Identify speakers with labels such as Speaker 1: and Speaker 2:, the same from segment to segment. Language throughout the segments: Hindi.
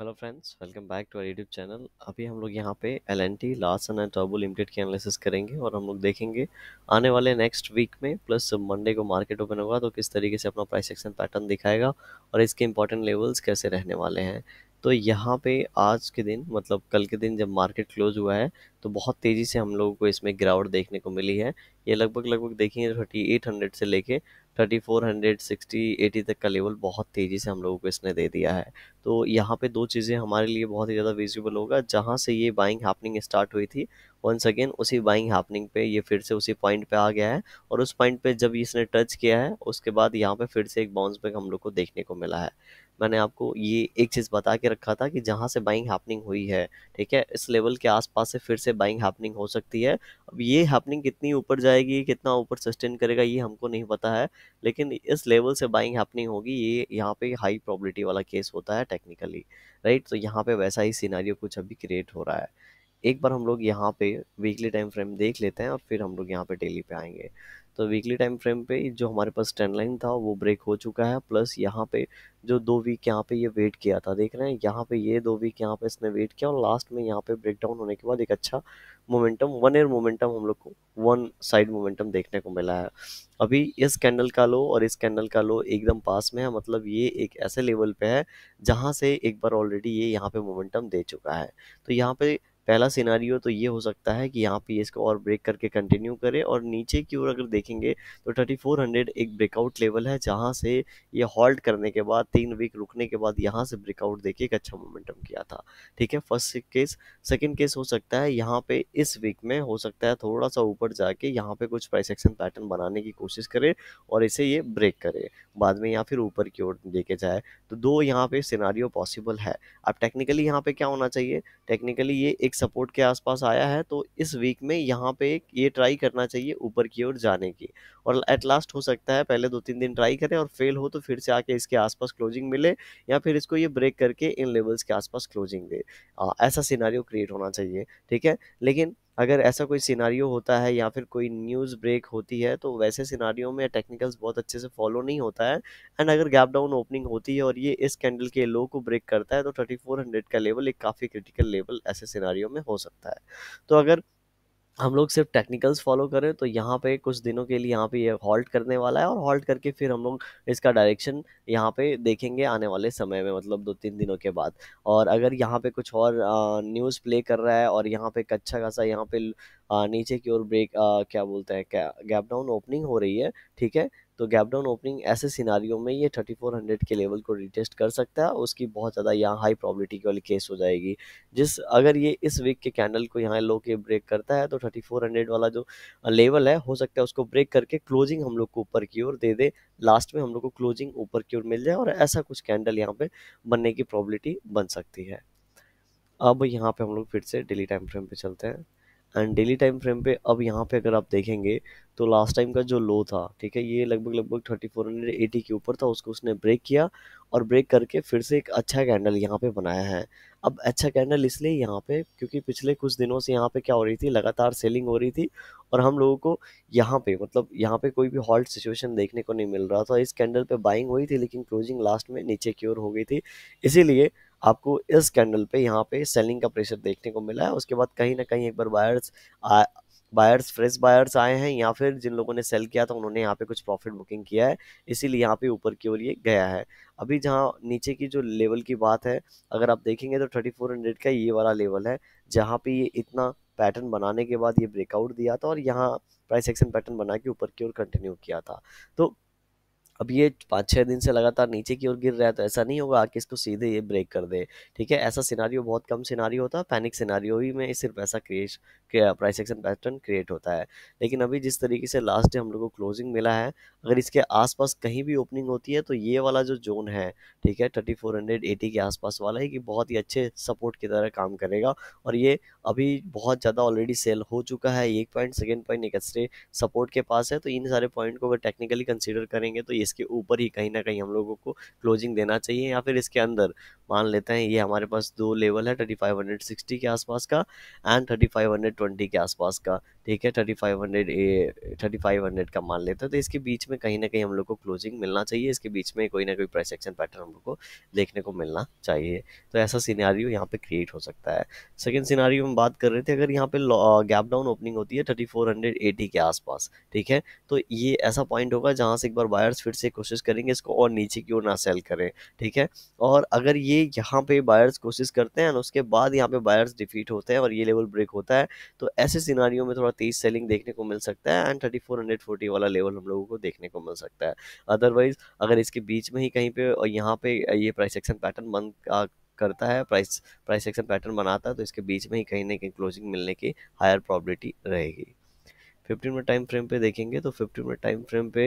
Speaker 1: hello friends welcome back to our YouTube channel अभी हम लोग यहाँ पे L N T Larsen and टर्बो लिमिटेड की एनालिसिस करेंगे और हम लोग देखेंगे आने वाले नेक्स्ट वीक में प्लस मंडे को मार्केट ओपन होगा तो किस तरीके से अपना प्राइस एक्शन पैटर्न दिखाएगा और इसके इंपॉर्टेंट लेवल्स कैसे रहने वाले हैं तो यहाँ पे आज के दिन मतलब कल के दिन जब मार्केट क्लोज हुआ है तो बहुत तेज़ी से हम लोगों को इसमें गिरावट देखने को मिली है ये लगभग लगभग देखेंगे थर्टी एट हंड्रेड से लेके thirty four hundred sixty eighty तक का लेवल बहुत तेज़ी से हम लोगों को इसने दे दिया है तो यहाँ पे दो चीज़ें हमारे लिए बहुत ही ज़्यादा विजिबल होगा जहाँ से ये बाइंग हैपनिंग स्टार्ट हुई थी वंस अगेन उसी बाइंग हैपनिंग पे ये फिर से उसी पॉइंट पे आ गया है और उस पॉइंट पे जब इसने टच किया है उसके बाद यहाँ पे फिर से एक बाउंस बैक हम लोग को देखने को मिला है मैंने आपको ये एक चीज़ बता के रखा था कि जहाँ से बाइंग हैपनिंग हुई है ठीक है इस लेवल के आसपास से फिर से बाइंग हैपनिंग हो सकती है अब ये हैपनिंग कितनी ऊपर जाएगी कितना ऊपर सस्टेन करेगा ये हमको नहीं पता है लेकिन इस लेवल से बाइंग हैपनिंग होगी ये यहाँ पे हाई प्रॉबिलिटी वाला केस होता है टेक्निकली राइट तो यहाँ पे वैसा ही सीनारियो कुछ अभी क्रिएट हो रहा है एक बार हम लोग यहाँ पे वीकली टाइम फ्रेम देख लेते हैं और फिर हम लोग यहाँ पे डेली पे आएंगे तो वीकली टाइम फ्रेम पे जो हमारे पास ट्रेंड लाइन था वो ब्रेक हो चुका है प्लस यहाँ पे जो दो वीक यहाँ पे ये वेट किया था देख रहे हैं यहाँ पे ये दो वीक यहाँ पे इसने वेट किया और लास्ट में यहाँ पे ब्रेक डाउन होने के बाद एक अच्छा मोमेंटम वन एयर मोमेंटम हम लोग को वन साइड मोमेंटम देखने को मिला है अभी इस कैंडल का लो और इस कैंडल का लो एकदम पास में है मतलब ये एक ऐसे लेवल पे है जहाँ से एक बार ऑलरेडी ये यहाँ पे मोमेंटम दे चुका है तो यहाँ पे पहला सिनारियो तो ये हो सकता है कि यहाँ पे इसको और ब्रेक करके कंटिन्यू करे और नीचे की ओर अगर देखेंगे तो 3400 एक ब्रेकआउट लेवल है जहाँ से ये हॉल्ट करने के बाद तीन वीक रुकने के बाद यहाँ से ब्रेकआउट देके एक अच्छा मोमेंटम किया था ठीक है फर्स्ट केस सेकेंड केस हो सकता है यहाँ पे इस वीक में हो सकता है थोड़ा सा ऊपर जाके यहाँ पे कुछ प्राइस एक्शन पैटर्न बनाने की कोशिश करे और इसे ये ब्रेक करे बाद में या फिर ऊपर की ओर देखे जाए तो दो यहाँ पे सिनारियो पॉसिबल है अब टेक्निकली यहाँ पे क्या होना चाहिए टेक्निकली ये एक एक सपोर्ट के आसपास आया है तो इस वीक में यहाँ पे एक ये ट्राई करना चाहिए ऊपर की ओर जाने की और एट लास्ट हो सकता है पहले दो तीन दिन ट्राई करें और फेल हो तो फिर से आके इसके आसपास क्लोजिंग मिले या फिर इसको ये ब्रेक करके इन लेवल्स के आसपास क्लोजिंग दे आ, ऐसा सिनारियो क्रिएट होना चाहिए ठीक है लेकिन अगर ऐसा कोई सिनारियो होता है या फिर कोई न्यूज़ ब्रेक होती है तो वैसे सिनारियों में टेक्निकल्स बहुत अच्छे से फॉलो नहीं होता है एंड अगर गैप डाउन ओपनिंग होती है और ये इस कैंडल के लो को ब्रेक करता है तो 3400 का लेवल एक काफ़ी क्रिटिकल लेवल ऐसे सिनारियों में हो सकता है तो अगर हम लोग सिर्फ टेक्निकल्स फॉलो करें तो यहाँ पे कुछ दिनों के लिए यहाँ पे ये यह हॉल्ट करने वाला है और हॉल्ट करके फिर हम लोग इसका डायरेक्शन यहाँ पे देखेंगे आने वाले समय में मतलब दो तीन दिनों के बाद और अगर यहाँ पे कुछ और न्यूज़ प्ले कर रहा है और यहाँ पे अच्छा खासा यहाँ पे आ, नीचे की ओर ब्रेक आ, क्या बोलते हैं गैप डाउन ओपनिंग हो रही है ठीक है तो गैप डाउन ओपनिंग ऐसे सिनारियों में ये 3400 के लेवल को रिटेस्ट कर सकता है उसकी बहुत ज़्यादा यहाँ हाई प्रॉबिलिटी वाली केस हो जाएगी जिस अगर ये इस वीक के कैंडल को यहाँ लो के ब्रेक करता है तो 3400 वाला जो लेवल है हो सकता है उसको ब्रेक करके क्लोजिंग हम लोग को ऊपर की ओर दे दे लास्ट में हम लोग को क्लोजिंग ऊपर की ओर मिल जाए और ऐसा कुछ कैंडल यहाँ पर बनने की प्रॉबिलिटी बन सकती है अब यहाँ पर हम लोग फिर से डेली टाइम फ्रेम पर चलते हैं एंड डेली टाइम फ्रेम पे अब यहाँ पे अगर आप देखेंगे तो लास्ट टाइम का जो लो था ठीक है ये लगभग लगभग थर्टी फोर हंड्रेड एटी के ऊपर था उसको उसने ब्रेक किया और ब्रेक करके फिर से एक अच्छा कैंडल यहाँ पे बनाया है अब अच्छा कैंडल इसलिए यहाँ पे क्योंकि पिछले कुछ दिनों से यहाँ पे क्या हो रही थी लगातार सेलिंग हो रही थी और हम लोगों को यहाँ पे मतलब यहाँ पे कोई भी हॉल्ट सिचुएशन देखने को नहीं मिल रहा था इस कैंडल पे बाइंग हुई थी लेकिन क्लोजिंग लास्ट में नीचे की ओर हो गई थी इसीलिए आपको इस कैंडल पे यहाँ पे सेलिंग का प्रेशर देखने को मिला है उसके बाद कहीं ना कहीं एक बार बायर्स बायर्स फ्रेश बायर्स आए हैं या फिर जिन लोगों ने सेल किया था उन्होंने यहाँ पे कुछ प्रॉफिट बुकिंग किया है इसीलिए यहाँ पे ऊपर की ओर ये गया है अभी जहाँ नीचे की जो लेवल की बात है अगर आप देखेंगे तो हंड्रेड का ये वाला लेवल है जहाँ पे ये इतना पैटर्न बनाने के बाद ये ब्रेकआउट दिया था और यहाँ प्राइस एक्शन पैटर्न बना के ऊपर की ओर कंटिन्यू किया था तो अब ये पाँच छः दिन से लगातार नीचे की ओर गिर रहा है तो ऐसा नहीं होगा आके इसको सीधे ये ब्रेक कर दे ठीक है ऐसा सिनारियो बहुत कम सिनारियो होता है पैनिक सिनारियो ही में सिर्फ ऐसा create price action pattern create होता है लेकिन अभी जिस तरीके से लास्ट डे हम लोग को क्लोजिंग मिला है अगर इसके आसपास कहीं भी ओपनिंग होती है तो ये वाला जो जोन है ठीक है थर्टी फोर हंड्रेड एटी के आसपास वाला है कि बहुत ही अच्छे सपोर्ट की तरह काम करेगा और ये अभी बहुत ज़्यादा ऑलरेडी सेल हो चुका है एक पॉइंट सेकेंड पॉइंट एक अच्छे सपोर्ट के पास है तो इन सारे पॉइंट को अगर टेक्निकली कंसिडर करेंगे तो ये इसके ऊपर ही कहीं ना कहीं हम लोगों को क्लोजिंग देना चाहिए या फिर इसके अंदर मान लेते हैं ये हमारे पास दो लेवल है थर्टी फाइव हंड्रेड सिक्सटी के आसपास का and thirty five hundred twenty के आसपास का ठीक है thirty five hundred uh thirty five hundred का मान लेते हैं तो इसके बीच में कहीं ना कहीं हम लोग को क्लोजिंग मिलना चाहिए इसके बीच में कोई ना कोई प्राइस एक्शन पैटर्न हम लोग को देखने को मिलना चाहिए तो ऐसा सीनारी यहाँ पे क्रिएट हो सकता है सेकेंड सीनारी में बात कर रहे थे अगर यहाँ पे गैप डाउन ओपनिंग होती है थर्टी के आसपास ठीक है तो ये ऐसा पॉइंट होगा जहाँ से एक बार बायर्स फिर फिर से कोशिश करेंगे इसको और नीचे की ओर ना सेल करें ठीक है और अगर ये यहाँ पे बायर्स कोशिश करते हैं और उसके बाद यहाँ पे बायर्स डिफीट होते हैं और ये लेवल ब्रेक होता है तो ऐसे सिनारियों में थोड़ा तेज सेलिंग देखने को मिल सकता है एंड थर्टी वाला लेवल हम लोगों को देखने को मिल सकता है अदरवाइज़ अगर इसके बीच में ही कहीं पे और यहाँ पे ये प्राइस एक्शन पैटर्न बंद करता है प्राइस प्राइस एक्शन पैटर्न बनाता है तो इसके बीच में ही कहीं ना कहीं क्लोजिंग मिलने की हायर प्रॉबिलिटी रहेगी 15 मिनट टाइम फ्रेम पे देखेंगे तो 15 मिनट टाइम फ्रेम पे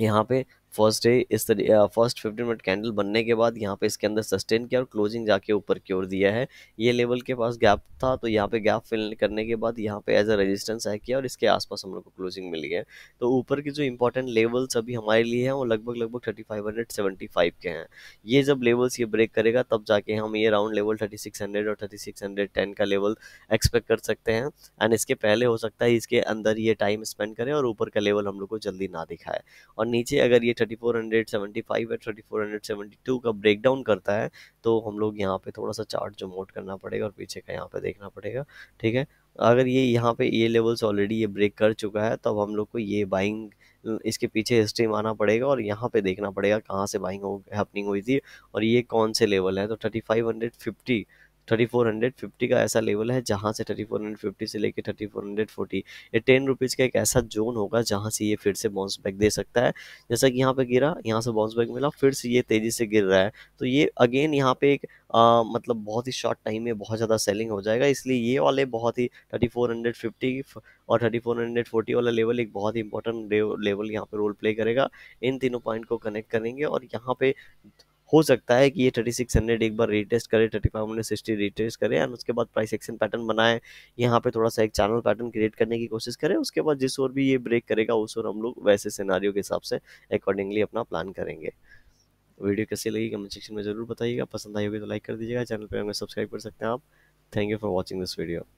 Speaker 1: यहाँ पे फर्स्ट डे इस फर्स्ट फिफ्टीन मिनट कैंडल बनने के बाद यहाँ पे इसके अंदर सस्टेन किया और क्लोजिंग जाके ऊपर की ओर दिया है ये लेवल के पास गैप था तो यहाँ पे गैप फिल करने के बाद यहाँ पे एज अ रेजिस्टेंस है किया और इसके आसपास हम लोग को क्लोजिंग मिली है तो ऊपर के जो इंपॉर्टेंट लेवल्स अभी हमारे लिए हैं वो लगभग लगभग thirty five hundred seventy five के हैं ये जब लेवल्स ये ब्रेक करेगा तब जाके हम ये round level thirty six hundred और थर्टी सिक्स हंड्रेड टेन का लेवल एक्सपेक्ट कर सकते हैं एंड इसके पहले हो सकता है इसके अंदर ये टाइम स्पेंड करें और ऊपर का लेवल हम लोग को जल्दी ना दिखाए और नीचे अगर ये 3475 है 3472 का डाउन करता है तो हम लोग यहाँ पे थोड़ा सा चार्ट जो मोट करना पड़ेगा और पीछे का यहाँ पे देखना पड़ेगा ठीक है अगर ये यहाँ पे ये लेवल्स ऑलरेडी ये ब्रेक कर चुका है तब हम लोग को ये बाइंग इसके पीछे हिस्ट्री में आना पड़ेगा और यहाँ पे देखना पड़ेगा कहाँ से बाइंग हैपनिंग हुई थी और ये कौन से लेवल है तो थर्टी फाइव हंड्रेड फिफ्टी 3450 का ऐसा लेवल है जहां से 3450 से लेके 3440 ये टेन रुपीज़ का एक ऐसा जोन होगा जहां से ये फिर से बाउंस बैक दे सकता है जैसा कि यहां पे गिरा यहां से बाउंस बैक मिला फिर से ये तेज़ी से गिर रहा है तो ये अगेन यहां पे एक आ, मतलब बहुत ही शॉर्ट टाइम में बहुत ज़्यादा सेलिंग हो जाएगा इसलिए ये वाले बहुत ही थर्टी फोर हंड्रेड फिफ्टी और थर्टी फोर हंड्रेड फोर्टी वाला लेवल एक बहुत ही इंपॉर्टेंट लेवल यहाँ पे रोल प्ले करेगा इन तीनों पॉइंट को कनेक्ट करेंगे और यहाँ पे हो सकता है कि ये थर्टी सिक्स हंड्रेड एक बार रिटेस्ट करे thirty five hundred sixty retest करे एंड उसके बाद प्राइस एक्शन पैटर्न बनाए यहाँ पे थोड़ा सा एक चैनल पैटर्न क्रिएट करने की कोशिश करें उसके बाद जिस और भी ये ब्रेक करेगा उस और हम लोग वैसे सिनारियों के हिसाब से अकॉर्डिंगली अपना प्लान करेंगे वीडियो कैसी लगी कमेंट सेक्शन में ज़रूर बताइएगा पसंद आई होगी तो लाइक कर दीजिएगा चैनल पर हमें सब्सक्राइब कर सकते हैं आप thank you for watching this video